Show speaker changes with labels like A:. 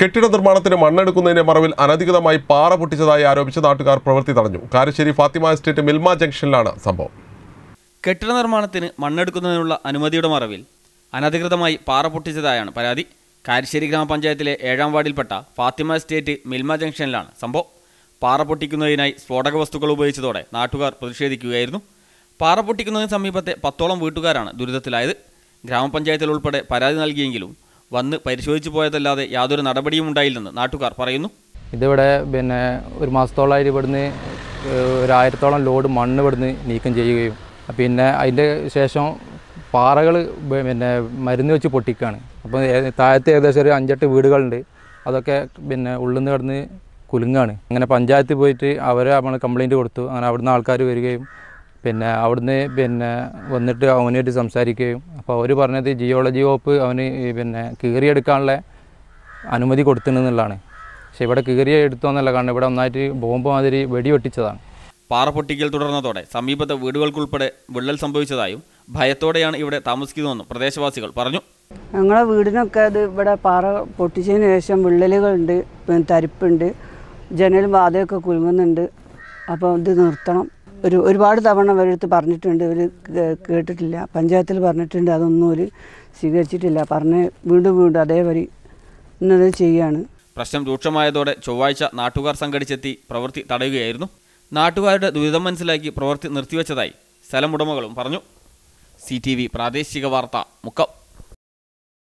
A: കെട്ടിട നിർമ്മാണത്തിന് മണ്ണെടുക്കുന്നതിന്റെ മറവിൽ അനധികൃതമായി പാറ പൊട്ടിച്ചതായി ആരോപിച്ച് നാട്ടുകാർ പ്രവൃത്തി തടഞ്ഞു കാരശ്ശേരി ഫാത്തിമ എസ്റ്റേറ്റ് മിൽമ ജംഗ്ഷനിലാണ് സംഭവം കെട്ടിട നിർമ്മാണത്തിന് മണ്ണെടുക്കുന്നതിനുള്ള അനുമതിയുടെ മറവിൽ അനധികൃതമായി പാറ പൊട്ടിച്ചതായാണ് പരാതി കാരശ്ശേരി ഗ്രാമപഞ്ചായത്തിലെ ഏഴാം വാർഡിൽപ്പെട്ട ഫാത്തിമ എസ്റ്റേറ്റ് മിൽമ ജംഗ്ഷനിലാണ് സംഭവം പാറ പൊട്ടിക്കുന്നതിനായി സ്ഫോടക വസ്തുക്കൾ ഉപയോഗിച്ചതോടെ നാട്ടുകാർ പ്രതിഷേധിക്കുകയായിരുന്നു പാറ പൊട്ടിക്കുന്നതിന് സമീപത്തെ പത്തോളം വീട്ടുകാരാണ് ദുരിതത്തിലായത് ഗ്രാമപഞ്ചായത്തിൽ ഉൾപ്പെടെ പരാതി നൽകിയെങ്കിലും വന്ന് പരിശോധിച്ചു പോയതല്ലാതെ യാതൊരു നടപടിയും ഉണ്ടായില്ലെന്ന് നാട്ടുകാർ പറയുന്നു
B: ഇതിവിടെ പിന്നെ ഒരു മാസത്തോളമായിട്ട് ഇവിടുന്ന് ഒരു ആയിരത്തോളം ലോഡ് മണ്ണ് ഇവിടുന്ന് നീക്കം ചെയ്യുകയും പിന്നെ അതിൻ്റെ ശേഷം പാറകൾ പിന്നെ മരുന്ന് വെച്ച് പൊട്ടിക്കുകയാണ് അപ്പോൾ താഴത്തെ ഏകദേശം ഒരു അഞ്ചെട്ട് വീടുകളുണ്ട് അതൊക്കെ പിന്നെ ഉള്ളിൽ നിന്ന് കിടന്ന് കുലുങ്ങാണ് അങ്ങനെ പഞ്ചായത്തിൽ പോയിട്ട് അവരെ നമ്മൾ കംപ്ലയിൻറ്റ് കൊടുത്തു അങ്ങനെ അവിടുന്ന് ആൾക്കാർ വരികയും പിന്നെ അവിടുന്ന് പിന്നെ വന്നിട്ട് അവനായിട്ട് സംസാരിക്കുകയും അപ്പോൾ അവർ പറഞ്ഞത് ജിയോളജി വകുപ്പ് അവന് പിന്നെ കീറിയെടുക്കാനുള്ള അനുമതി കൊടുത്തിട്ടുണ്ടെന്നുള്ളതാണ് പക്ഷെ ഇവിടെ കീറിയ എടുത്തോന്നല്ല കാരണം ഇവിടെ ഒന്നായിട്ട് ബോംബ് മാതിരി വെടിവെട്ടിച്ചതാണ്
A: പാറ പൊട്ടിക്കൽ തുടർന്നതോടെ സമീപത്തെ വീടുകൾക്കുൾപ്പെടെ വിള്ളൽ സംഭവിച്ചതായും ഭയത്തോടെയാണ് ഇവിടെ താമസിക്കുന്നതെന്നും പ്രദേശവാസികൾ പറഞ്ഞു
C: ഞങ്ങളെ വീടിനൊക്കെ അത് ഇവിടെ പാറ പൊട്ടിച്ചതിന് ശേഷം വിള്ളലുകളുണ്ട് തരിപ്പുണ്ട് ജനലും വാതയൊക്കെ കുലുങ്ങുന്നുണ്ട് അപ്പോൾ ഇത് നിർത്തണം ഒരു ഒരുപാട് തവണ അവരെടുത്ത് പറഞ്ഞിട്ടുണ്ട് ഇവർ കേട്ടിട്ടില്ല പഞ്ചായത്തിൽ പറഞ്ഞിട്ടുണ്ട് അതൊന്നും ഒരു സ്വീകരിച്ചിട്ടില്ല പറഞ്ഞ് വീണ്ടും വീണ്ടും അതേപടി ഇന്നത് ചെയ്യാണ്
A: പ്രശ്നം രൂക്ഷമായതോടെ ചൊവ്വാഴ്ച നാട്ടുകാർ സംഘടിച്ചെത്തി പ്രവൃത്തി തടയുകയായിരുന്നു നാട്ടുകാരുടെ ദുരിതം മനസ്സിലാക്കി പ്രവൃത്തി നിർത്തിവെച്ചതായി സ്ഥലമുടമകളും പറഞ്ഞു സി പ്രാദേശിക വാർത്ത മുക്കം